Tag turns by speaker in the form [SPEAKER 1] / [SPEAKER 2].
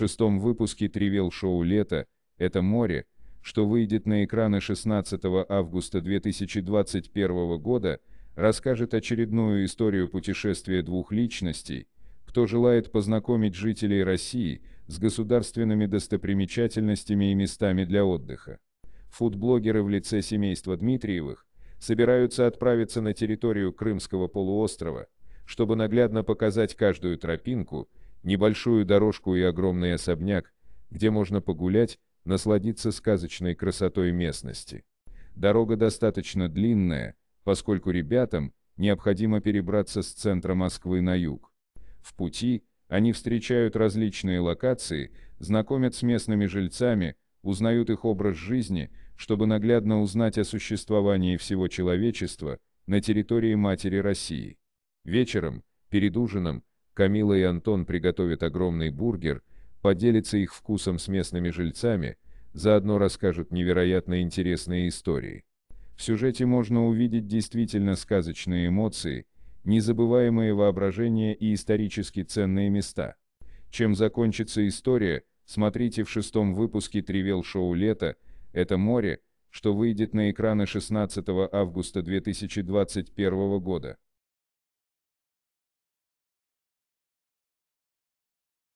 [SPEAKER 1] шестом выпуске «Тривел шоу лето» — это море, что выйдет на экраны 16 августа 2021 года, расскажет очередную историю путешествия двух личностей, кто желает познакомить жителей России с государственными достопримечательностями и местами для отдыха. Фудблогеры в лице семейства Дмитриевых собираются отправиться на территорию Крымского полуострова, чтобы наглядно показать каждую тропинку небольшую дорожку и огромный особняк, где можно погулять, насладиться сказочной красотой местности. Дорога достаточно длинная, поскольку ребятам необходимо перебраться с центра Москвы на юг. В пути они встречают различные локации, знакомят с местными жильцами, узнают их образ жизни, чтобы наглядно узнать о существовании всего человечества на территории матери России. Вечером, перед ужином, Камила и Антон приготовят огромный бургер, поделятся их вкусом с местными жильцами, заодно расскажут невероятно интересные истории. В сюжете можно увидеть действительно сказочные эмоции, незабываемые воображение и исторически ценные места. Чем закончится история, смотрите в шестом выпуске «Тривел-шоу лето», это море, что выйдет на экраны 16 августа 2021 года.